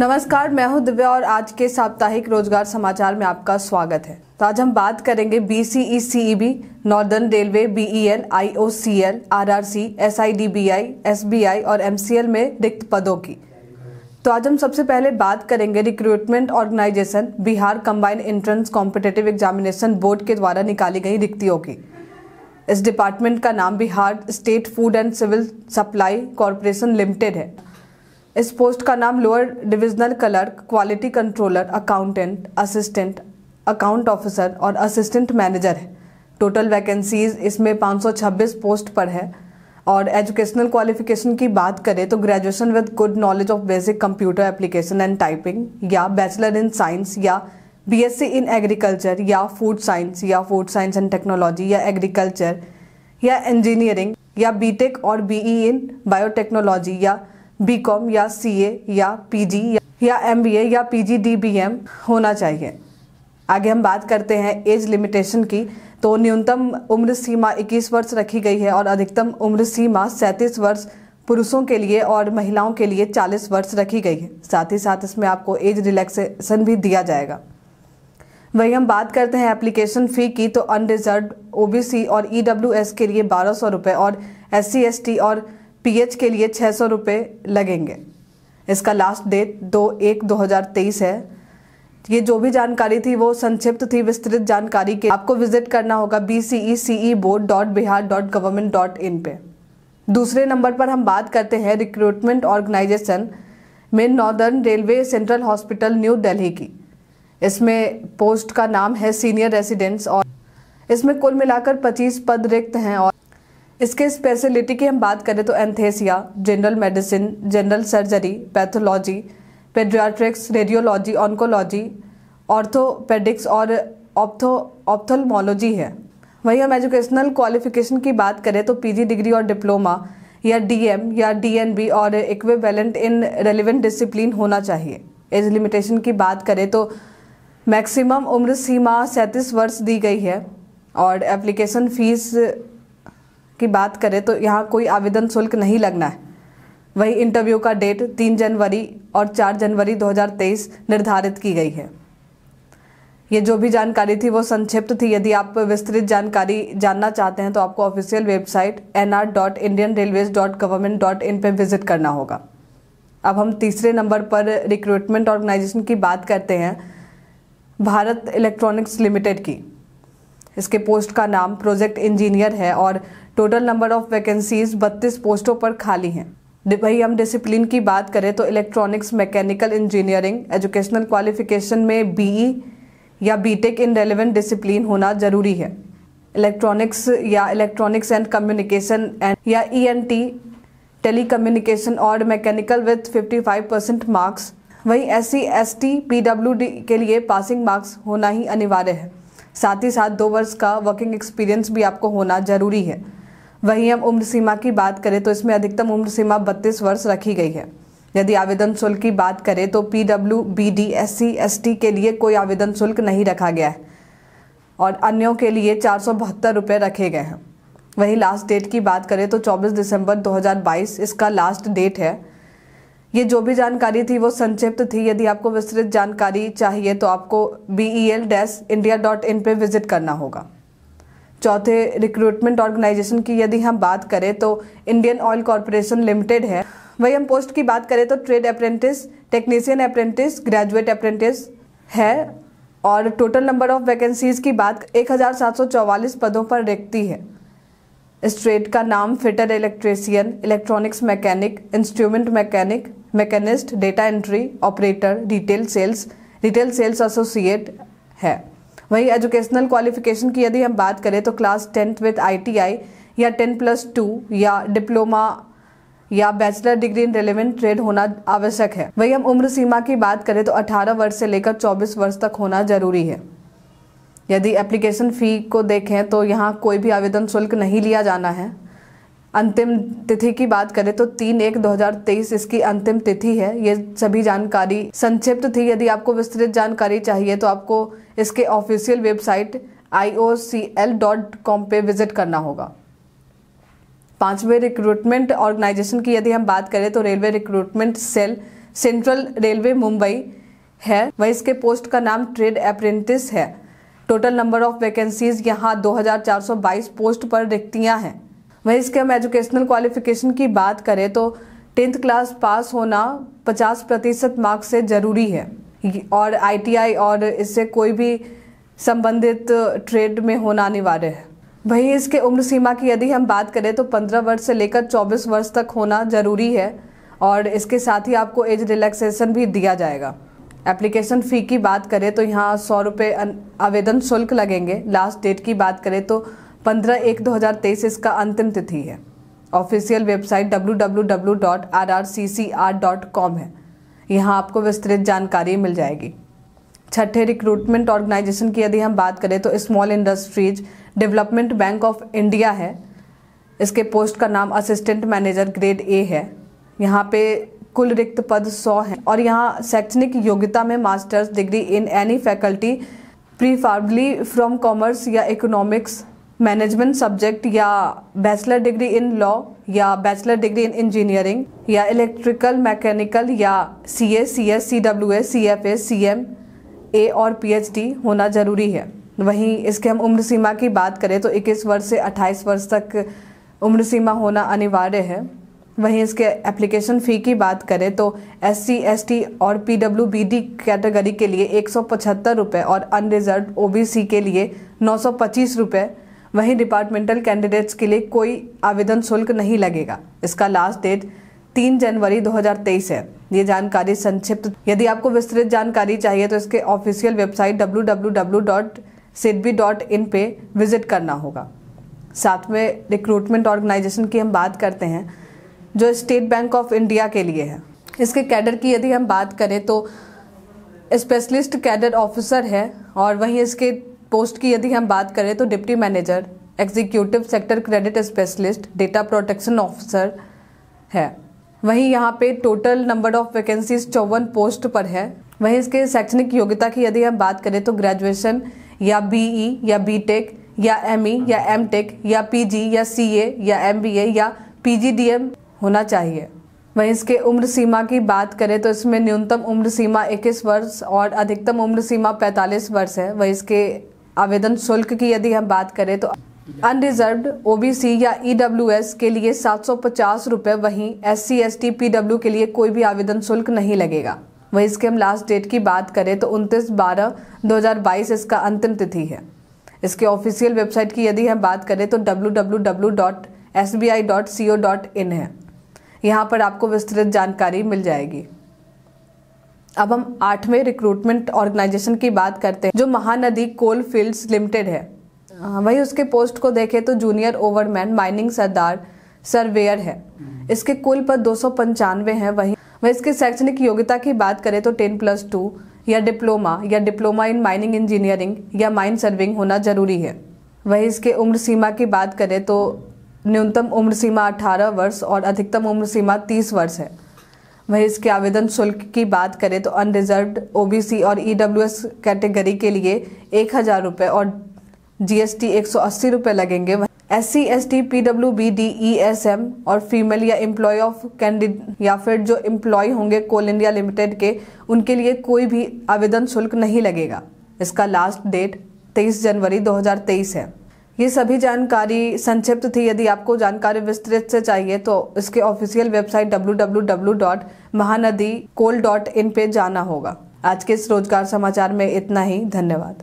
नमस्कार मैं हूं दिव्या और आज के साप्ताहिक रोजगार समाचार में आपका स्वागत है तो आज हम बात करेंगे B C E C E B northern railway B E L I O C L R R C S I D B I S B I और एम सी एल में रिक्त पदों की तो आज हम सबसे पहले बात करेंगे recruitment organisation Bihar combined entrance competitive examination board के द्वारा निकाली गई रिक्तियों की इस डिपार्टमेंट का नाम Bihar state food and civil supply corporation limited है इस पोस्ट का नाम lower divisional clerk quality controller accountant assistant account officer और असिस्टेंट मैनेजर है टोटल वैकेंसीज इसमें 526 पोस्ट पर है और एजुकेशनल क्वालिफिकेशन की बात करें तो graduation with good knowledge of basic computer application and typing या बैचलर इन साइंस या बीएससी इन एग्रीकल्चर या फूड साइंस या फूड साइंस एंड टेक्नोलॉजी या एग्रीकल्चर या इंजीनियरिंग या बीटेक और बीई इन बायोटेक्नोलॉजी या बीकॉम या सीए या पीजी या एमबीए या पीजी डीबीएम होना चाहिए आगे हम बात करते हैं एज लिमिटेशन की तो न्यूनतम उम्र सीमा 21 वर्ष रखी गई है और अधिकतम उम्र सीमा 37 वर्ष पुरुषों के लिए और महिलाओं के लिए 40 वर्ष रखी गई है साथ ही साथ इसमें आपको एज रिलैक्सेशन भी दिया जाएगा वहीं हम बात करते हैं एप्लीकेशन फ़ी की तो अनरिजर्व ओबीसी और ईडब्ल्यूएस e के लिए बारह सौ रुपये और एस सी और पीएच के लिए छः सौ रुपये लगेंगे इसका लास्ट डेट दो एक दो हज़ार तेईस है ये जो भी जानकारी थी वो संक्षिप्त थी विस्तृत जानकारी के आपको विजिट करना होगा B C E C E board dot Bihar dot government dot in पे दूसरे नंबर पर हम बात करते हैं रिक्रूटमेंट ऑर्गेनाइजेशन में northern railway central hospital new Delhi की इसमें पोस्ट का नाम है सीनियर रेसिडेंट्स और इसमें कुल मिलाकर 25 पद रिक्त हैं और इसके स्पेशलिटी की हम बात करें तो anaesthesia general medicine general surgery pathology paediatrics radiology oncology orthopaedics और ऑप्थो ऑप्थोलमोलॉजी है वहीं हम एजुकेशनल क्वालिफिकेशन की बात करें तो पीजी डिग्री और डिप्लोमा या डीएम या डीएनबी और इक्विवेलेंट इन रेलिवेंट डिसिप्लिन होना चाहिए एज लिमिटेशन की बात करें तो मैक्सिमम उम्र सीमा सैंतीस वर्ष दी गई है और एप्लीकेशन फ़ीस की बात करें तो यहाँ कोई आवेदन शुल्क नहीं लगना है वही इंटरव्यू का डेट 3 जनवरी और 4 जनवरी 2023 निर्धारित की गई है ये जो भी जानकारी थी वो संक्षिप्त थी यदि आप विस्तृत जानकारी जानना चाहते हैं तो आपको official website N R dot Indian railways dot government dot in पर विजिट करना होगा अब हम तीसरे नंबर पर रिक्रूटमेंट ऑर्गेनाइजेशन की बात करते हैं भारत इलेक्ट्रॉनिक्स लिमिटेड की इसके पोस्ट का नाम प्रोजेक्ट इंजीनियर है और टोटल नंबर ऑफ वैकेंसीज बत्तीस पोस्टों पर खाली हैं भाई हम डिसिप्लिन की बात करें तो electronics mechanical engineering educational qualification में बी e या बीटेक इन रेलिवेंट डिसिप्लिन होना जरूरी है इलेक्ट्रॉनिक्स या इलेक्ट्रॉनिक्स एंड कम्युनिकेशन एंड या E e N T telecommunication और मैकेनिकल विथ 55 परसेंट मार्क्स वहीं S C S T P W D के लिए पासिंग मार्क्स होना ही अनिवार्य है साथ ही साथ दो वर्ष का वर्किंग एक्सपीरियंस भी आपको होना जरूरी है वहीं हम उम्र सीमा की बात करें तो इसमें अधिकतम उम्र सीमा बत्तीस वर्ष रखी गई है यदि आवेदन शुल्क की बात करें तो P W B D S C S T के लिए कोई आवेदन शुल्क नहीं रखा गया है और अन्यों के लिए चार सौ बहत्तर रुपये रखे गए हैं वहीं लास्ट डेट की बात करें तो 24 दिसंबर 2022 इसका लास्ट डेट है ये जो भी जानकारी थी वो संक्षिप्त थी यदि आपको विस्तृत जानकारी चाहिए तो आपको B E L dash India dot in पर विजिट करना होगा चौथे रिक्रूटमेंट ऑर्गेनाइजेशन की यदि हम बात करें तो इंडियन ऑयल कॉरपोरेशन लिमिटेड है वही हम पोस्ट की बात करें तो trade apprentice technician apprentice graduate apprentice है और टोटल नंबर ऑफ वैकेंसीज़ की बात एक पदों पर रिक्ति है इस ट्रेड का नाम fitter electrician electronics mechanic instrument mechanic machinist data entry operator retail sales retail sales associate है वहीं एजुकेशनल क्वालिफिकेशन की यदि हम बात करें तो क्लास टेंथ विथ आईटीआई या टेन प्लस टू या डिप्लोमा या bachelor degree in relevant trade होना आवश्यक है वही हम उम्र सीमा की बात करें तो 18 वर्ष से लेकर 24 वर्ष तक होना जरूरी है यदि एप्लीकेशन फ़ी को देखें तो यहाँ कोई भी आवेदन शुल्क नहीं लिया जाना है अंतिम तिथि की बात करें तो तीन एक 2023 इसकी अंतिम तिथि है ये सभी जानकारी संक्षिप्त थी यदि आपको विस्तृत जानकारी चाहिए तो आपको इसके ऑफिशियल वेबसाइट iocl.com पे विजिट करना होगा पांचवे रिक्रूटमेंट ऑर्गेनाइजेशन की यदि हम बात करें तो railway recruitment cell central railway Mumbai है वह इसके पोस्ट का नाम ट्रेड अप्रेंटिस है टोटल नंबर ऑफ वैकेंसीज यहाँ 2422 पोस्ट पर रिक्तियाँ हैं वहीं इसके हम एजुकेशनल क्वालिफिकेशन की बात करें तो टेंथ क्लास पास होना 50 प्रतिशत मार्क्स से ज़रूरी है और आईटीआई और इससे कोई भी संबंधित ट्रेड में होना अनिवार्य है वहीं इसके उम्र सीमा की यदि हम बात करें तो 15 वर्ष से लेकर 24 वर्ष तक होना ज़रूरी है और इसके साथ ही आपको एज रिलैक्सेशन भी दिया जाएगा एप्लीकेशन फ़ी की बात करें तो यहाँ सौ रुपये आवेदन शुल्क लगेंगे लास्ट डेट की बात करें तो पंद्रह एक दो हज़ार तेईस इसका अंतिम तिथि है ऑफिशियल वेबसाइट www.rrccr.com है यहाँ आपको विस्तृत जानकारी मिल जाएगी छठे रिक्रूटमेंट ऑर्गेनाइजेशन की यदि हम बात करें तो small industries development bank of India है इसके पोस्ट का नाम असिस्टेंट मैनेजर ग्रेड ए है यहाँ पे कुल रिक्त पद 100 हैं और यहाँ शैक्षणिक योग्यता में masters degree in any faculty preferably from commerce या इकोनॉमिक्स मैनेजमेंट सब्जेक्ट या बैचलर डिग्री इन लॉ या बैचलर डिग्री इन इंजीनियरिंग या इलेक्ट्रिकल मैकेनिकल या C A C S C W S C F S C M A और P H D होना ज़रूरी है वहीं इसके हम उम्र सीमा की बात करें तो 21 वर्ष से 28 वर्ष तक उम्र सीमा होना अनिवार्य है वहीं इसके एप्लीकेशन फ़ी की बात करें तो एस सी एस टी और P W B D category के लिए एक सौ पचहत्तर रुपये और अनरिजर्व ओ बी सी के लिए नौ सौ पच्चीस रुपये वहीं डिपार्टमेंटल कैंडिडेट्स के लिए कोई आवेदन शुल्क नहीं लगेगा इसका लास्ट डेट तीन जनवरी 2023 है ये जानकारी संक्षिप्त यदि आपको विस्तृत जानकारी चाहिए तो इसके ऑफिशियल वेबसाइट डब्ल्यू पे विजिट करना होगा साथ में रिक्रूटमेंट ऑर्गेनाइजेशन की हम बात करते हैं जो स्टेट बैंक ऑफ इंडिया के लिए है इसके कैडर की यदि हम बात करें तो स्पेशलिस्ट कैडर ऑफिसर है और वहीं इसके पोस्ट की यदि हम बात करें तो deputy manager executive sector credit specialist data protection officer है वहीं यहाँ पे टोटल नंबर ऑफ वैकेंसीज चौवन पोस्ट पर है वहीं इसके शैक्षणिक योग्यता की यदि हम बात करें तो ग्रेजुएशन या बीई e या बीटेक या ई e या टेक या जी या ए या ए या एम होना चाहिए वहीं इसके उम्र सीमा की बात करें तो इसमें न्यूनतम उम्र सीमा 21 वर्ष और अधिकतम उम्र सीमा 45 वर्ष है वहीं इसके आवेदन शुल्क की यदि हम बात करें तो अनरिजर्व ओबीसी या ईडब्ल्यूएस e के लिए सात सौ पचास रुपये वहीं S C S T P W के लिए कोई भी आवेदन शुल्क नहीं लगेगा वहीं इसके हम लास्ट डेट की बात करें तो उनतीस बारह दो हज़ार बाईस इसका अंतिम तिथि है इसके ऑफिशियल वेबसाइट की यदि हम बात करें तो W W W dot S B I dot C O dot in है यहाँ पर आपको विस्तृत जानकारी मिल जाएगी अब हम आठवें रिक्रूटमेंट ऑर्गेनाइजेशन की बात करते हैं जो महानदी कोल फील्ड्स लिमिटेड है हाँ, वही उसके पोस्ट को देखें तो junior overman mining sardar surveyor है इसके कुल पर दो सौ पंचानवे हैं वही वहीं इसके शैक्षणिक योग्यता की बात करें तो टेन प्लस टू या डिप्लोमा या डिप्लोमा इन माइनिंग इंजीनियरिंग या माइन सर्विंग होना जरूरी है वही इसके उम्र सीमा की बात करें तो न्यूनतम उम्र सीमा 18 वर्ष और अधिकतम उम्र सीमा 30 वर्ष है वहीं इसके आवेदन शुल्क की बात करें तो अनरिजर्व ओबीसी और ईडब्ल्यूएस e कैटेगरी के लिए एक हज़ार रुपये और जीएसटी एक सौ अस्सी रुपये लगेंगे S C S T P W B D E S M और फीमेल या एम्प्लॉय ऑफ कैंडिडेट या फिर जो एम्प्लॉय होंगे कोल इंडिया लिमिटेड के उनके लिए कोई भी आवेदन शुल्क नहीं लगेगा इसका लास्ट डेट तेईस जनवरी तेईस है ये सभी जानकारी संक्षिप्त थी यदि आपको जानकारी विस्तृत से चाहिए तो इसके ऑफिशियल वेबसाइट डब्ल्यू पे जाना होगा आज के इस रोजगार समाचार में इतना ही धन्यवाद